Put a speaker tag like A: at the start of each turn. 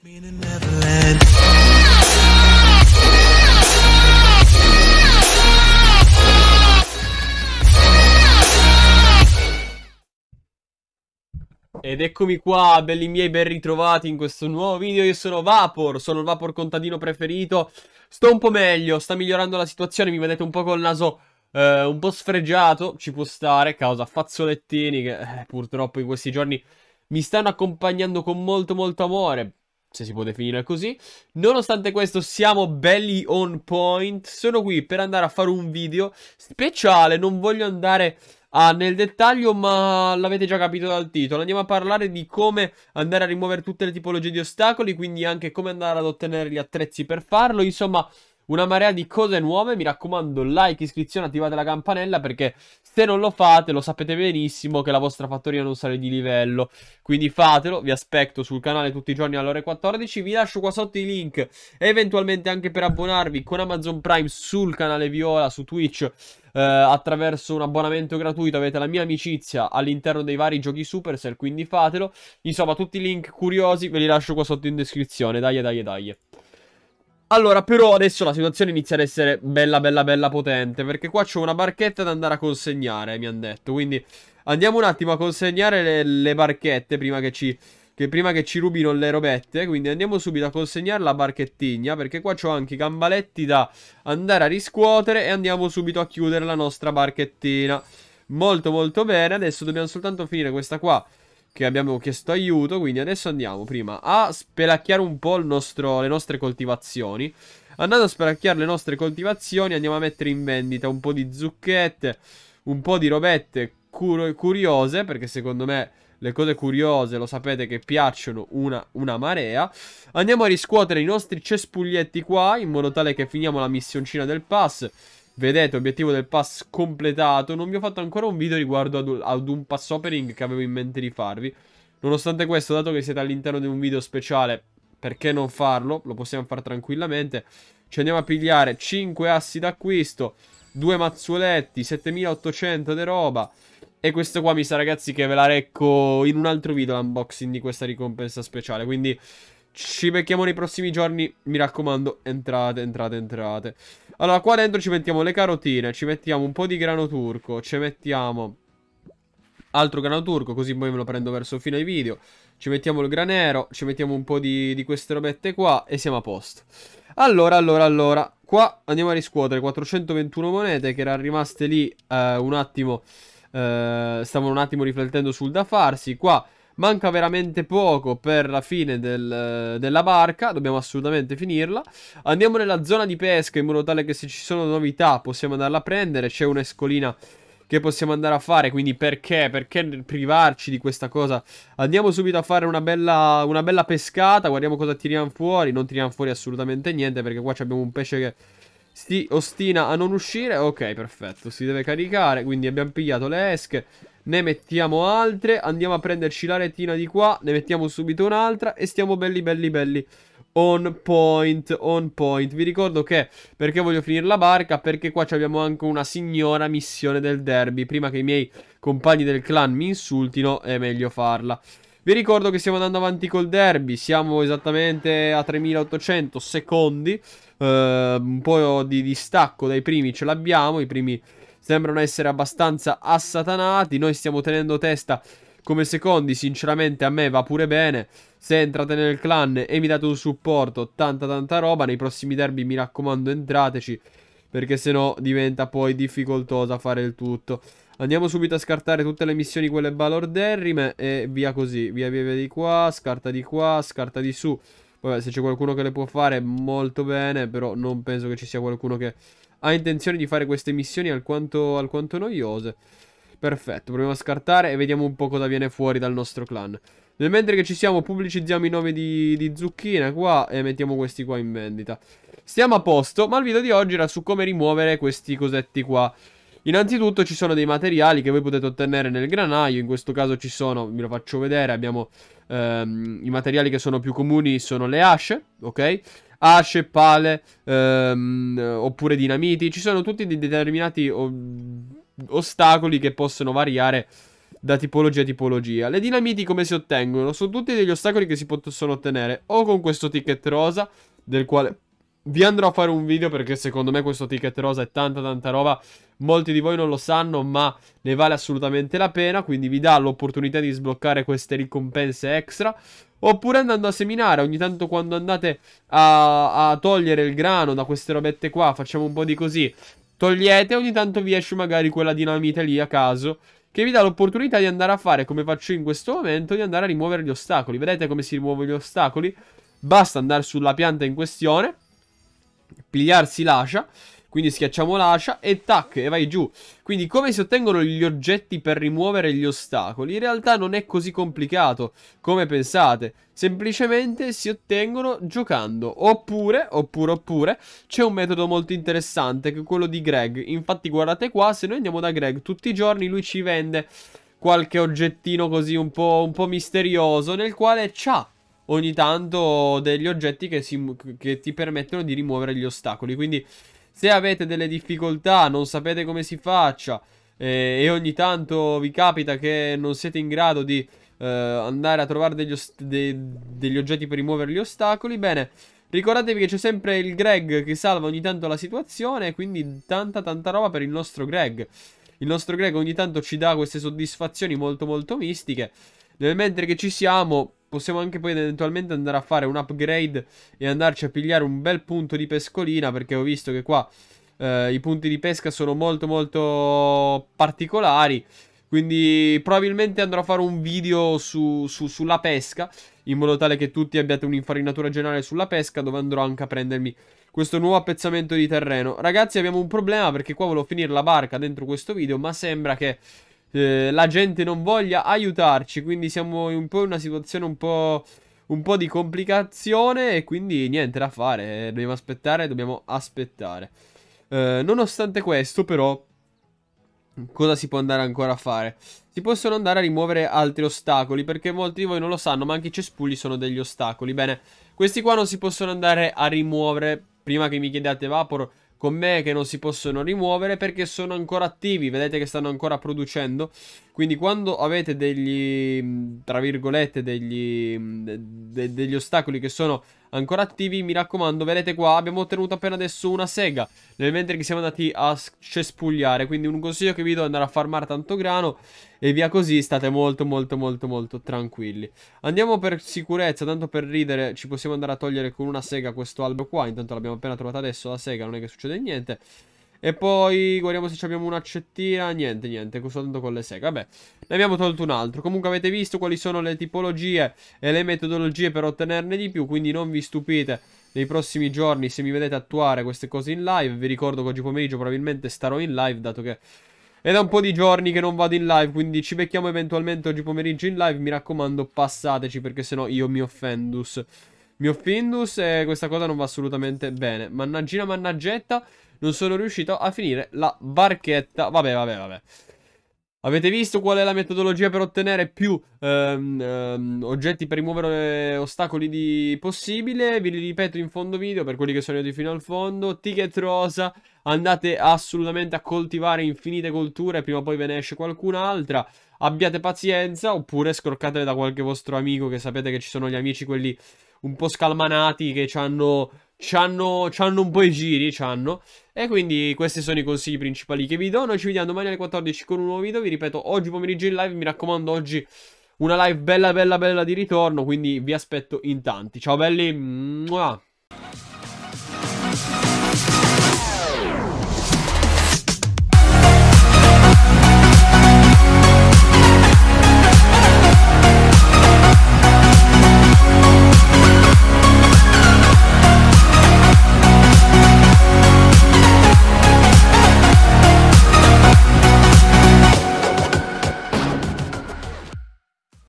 A: Ed eccomi qua, belli miei, ben ritrovati in questo nuovo video. Io sono Vapor, sono il Vapor contadino preferito. Sto un po' meglio, sta migliorando la situazione. Mi vedete un po' col naso eh, un po' sfregiato. Ci può stare, causa fazzolettini che eh, purtroppo in questi giorni mi stanno accompagnando con molto molto amore se si può definire così. Nonostante questo siamo belli on point, sono qui per andare a fare un video speciale, non voglio andare a, ah, nel dettaglio ma l'avete già capito dal titolo. Andiamo a parlare di come andare a rimuovere tutte le tipologie di ostacoli, quindi anche come andare ad ottenere gli attrezzi per farlo, insomma una marea di cose nuove. Mi raccomando, like, iscrizione, attivate la campanella perché se non lo fate lo sapete benissimo che la vostra fattoria non sale di livello. Quindi fatelo, vi aspetto sul canale tutti i giorni alle ore 14. Vi lascio qua sotto i link, eventualmente anche per abbonarvi con Amazon Prime sul canale Viola, su Twitch. Eh, attraverso un abbonamento gratuito avete la mia amicizia all'interno dei vari giochi Supercell, quindi fatelo. Insomma, tutti i link curiosi ve li lascio qua sotto in descrizione. Dai, dai, dai. Allora, però adesso la situazione inizia ad essere bella, bella, bella potente, perché qua c'ho una barchetta da andare a consegnare, mi hanno detto, quindi andiamo un attimo a consegnare le, le barchette prima che ci... Che prima che ci rubino le robette, quindi andiamo subito a consegnare la barchettina, perché qua ho anche i gambaletti da andare a riscuotere e andiamo subito a chiudere la nostra barchettina. Molto molto bene, adesso dobbiamo soltanto finire questa qua che abbiamo chiesto aiuto, quindi adesso andiamo prima a spelacchiare un po' nostro, le nostre coltivazioni. Andando a spelacchiare le nostre coltivazioni andiamo a mettere in vendita un po' di zucchette, un po' di robette cur curiose, perché secondo me le cose curiose lo sapete che piacciono una, una, marea. Andiamo a riscuotere i nostri cespuglietti qua in modo tale che finiamo la missioncina del pass. Vedete, obiettivo del pass completato. Non vi ho fatto ancora un video riguardo ad, un pass opening che avevo in mente di farvi. Nonostante questo, dato che siete all'interno di un video speciale, perché non farlo? Lo possiamo fare tranquillamente. Ci andiamo a pigliare 5 assi d'acquisto, 2 mazzoletti, 7800 di roba. E questo qua mi sa ragazzi che ve la recco in un altro video l'unboxing di questa ricompensa speciale. Quindi ci becchiamo nei prossimi giorni. Mi raccomando, entrate, entrate, entrate. Allora, qua dentro ci mettiamo le carotine. Ci mettiamo un po' di grano turco. Ci mettiamo altro grano turco. Così poi me lo prendo verso fine video. Ci mettiamo il granero. Ci mettiamo un po' di, di queste robette qua. E siamo a posto. Allora, allora, allora. Qua andiamo a riscuotere 421 monete che erano rimaste lì eh, un attimo. Eh, stavano un attimo riflettendo sul da farsi. Qua Manca veramente poco per la fine del, della barca, dobbiamo assolutamente finirla. Andiamo nella zona di pesca in modo tale che se ci sono novità possiamo andarla a prendere. C'è un'escolina che possiamo andare a fare, quindi perché? Perché privarci di questa cosa? Andiamo subito a fare una bella, una bella pescata, guardiamo cosa tiriamo fuori. Non tiriamo fuori assolutamente niente perché qua abbiamo un pesce che... Si ostina a non uscire. Ok, perfetto. Si deve caricare. Quindi abbiamo pigliato le esche. Ne mettiamo altre. Andiamo a prenderci la retina di qua. Ne mettiamo subito un'altra. E stiamo belli belli belli on point, on point. Vi ricordo che perché voglio finire la barca? Perché qua abbiamo anche una signora missione del derby. Prima che i miei compagni del clan mi insultino è meglio farla. Vi ricordo che stiamo andando avanti col derby, siamo esattamente a 3800 secondi, eh, un po' di distacco dai primi ce l'abbiamo, i primi sembrano essere abbastanza assatanati. Noi stiamo tenendo testa come secondi, sinceramente a me va pure bene. Se entrate nel clan e mi date un supporto, tanta tanta roba. Nei prossimi derby mi raccomando entrateci, perché sennò diventa poi difficoltosa fare il tutto. Andiamo subito a scartare tutte le missioni, quelle balorderrime e via così, via via via di qua, scarta di qua, scarta di su. Vabbè, se c'è qualcuno che le può fare, molto bene, però non penso che ci sia qualcuno che ha intenzione di fare queste missioni alquanto, alquanto noiose. Perfetto, proviamo a scartare e vediamo un po' cosa viene fuori dal nostro clan. Nel mentre che ci siamo pubblicizziamo i nomi di, di, zucchina qua e mettiamo questi qua in vendita. Stiamo a posto, ma il video di oggi era su come rimuovere questi cosetti qua. Innanzitutto ci sono dei materiali che voi potete ottenere nel granaio, in questo caso ci sono, ve lo faccio vedere, abbiamo ehm, i materiali che sono più comuni, sono le asce, ok? asce, pale, ehm, oppure dinamiti. Ci sono tutti determinati ostacoli che possono variare da tipologia a tipologia. Le dinamiti come si ottengono? Sono tutti degli ostacoli che si possono ottenere o con questo ticket rosa, del quale vi andrò a fare un video perché secondo me questo ticket rosa è tanta tanta roba. Molti di voi non lo sanno ma ne vale assolutamente la pena. Quindi vi dà l'opportunità di sbloccare queste ricompense extra. Oppure andando a seminare, ogni tanto quando andate a, a togliere il grano da queste robette qua, facciamo un po' di così, togliete, ogni tanto vi esce magari quella dinamite lì a caso che vi dà l'opportunità di andare a fare, come faccio in questo momento, di andare a rimuovere gli ostacoli. Vedete come si rimuovono gli ostacoli? Basta andare sulla pianta in questione pigliarsi l'ascia. Quindi schiacciamo l'ascia e tac, e vai giù. Quindi come si ottengono gli oggetti per rimuovere gli ostacoli? In realtà non è così complicato come pensate. Semplicemente si ottengono giocando. Oppure, oppure, oppure, c'è un metodo molto interessante che è quello di Greg. Infatti guardate qua, se noi andiamo da Greg tutti i giorni lui ci vende qualche oggettino così un po', un po misterioso nel quale c'ha ogni tanto degli oggetti che, si, che ti permettono di rimuovere gli ostacoli. Quindi se avete delle difficoltà, non sapete come si faccia eh, e ogni tanto vi capita che non siete in grado di eh, andare a trovare degli, de degli oggetti per rimuovere gli ostacoli, bene... Ricordatevi che c'è sempre il Greg che salva ogni tanto la situazione, quindi tanta tanta roba per il nostro Greg. Il nostro Greg ogni tanto ci dà queste soddisfazioni molto molto mistiche. Nel mentre che ci siamo, Possiamo anche poi eventualmente andare a fare un upgrade e andarci a pigliare un bel punto di pescolina perché ho visto che qua eh, i punti di pesca sono molto molto particolari. Quindi probabilmente andrò a fare un video su, su, sulla pesca in modo tale che tutti abbiate un'infarinatura generale sulla pesca dove andrò anche a prendermi questo nuovo appezzamento di terreno. Ragazzi abbiamo un problema perché qua volevo finire la barca dentro questo video ma sembra che eh, la gente non voglia aiutarci. Quindi siamo un po' in una situazione un po', un po' di complicazione e quindi niente da fare. Eh, dobbiamo aspettare, dobbiamo aspettare. Eh, nonostante questo però cosa si può andare ancora a fare? Si possono andare a rimuovere altri ostacoli, perché molti di voi non lo sanno, ma anche i cespugli sono degli ostacoli. Bene, questi qua non si possono andare a rimuovere, prima che mi chiediate Vapor, con me che non si possono rimuovere perché sono ancora attivi, vedete che stanno ancora producendo. Quindi quando avete degli, tra virgolette, degli, de, de, degli ostacoli che sono ancora attivi, mi raccomando, vedete qua, abbiamo ottenuto appena adesso una sega, nel mentre che siamo andati a cespugliare, quindi un consiglio che vi do è andare a farmare tanto grano e via così, state molto molto molto molto tranquilli. Andiamo per sicurezza, tanto per ridere, ci possiamo andare a togliere con una sega questo albero qua, intanto l'abbiamo appena trovata adesso la sega, non è che succede niente. E poi guardiamo se abbiamo un'accettina. Niente, niente, soltanto con le seghe. Vabbè, ne abbiamo tolto un altro. Comunque avete visto quali sono le tipologie e le metodologie per ottenerne di più. Quindi non vi stupite nei prossimi giorni se mi vedete attuare queste cose in live. Vi ricordo che oggi pomeriggio probabilmente starò in live, dato che... È da un po' di giorni che non vado in live, quindi ci becchiamo eventualmente oggi pomeriggio in live. Mi raccomando, passateci perché sennò io mi offendus. Mi offendus e questa cosa non va assolutamente bene. Mannaggina, mannaggetta. Non sono riuscito a finire la barchetta. Vabbè, vabbè, vabbè. Avete visto qual è la metodologia per ottenere più ehm, ehm, oggetti per rimuovere eh, ostacoli di possibile? Vi ripeto in fondo video per quelli che sono arrivati fino al fondo. Ticket rosa, andate assolutamente a coltivare infinite colture, prima o poi ve ne esce qualcun'altra. Abbiate pazienza oppure scroccatele da qualche vostro amico che sapete che ci sono gli amici quelli un po' scalmanati che ci hanno C'hanno, c'hanno, un po' i giri, c'hanno. E quindi questi sono i consigli principali che vi do. Noi ci vediamo domani alle 14 con un nuovo video. Vi ripeto, oggi pomeriggio in live, mi raccomando, oggi una live bella bella bella di ritorno, quindi vi aspetto in tanti. Ciao belli! Mua.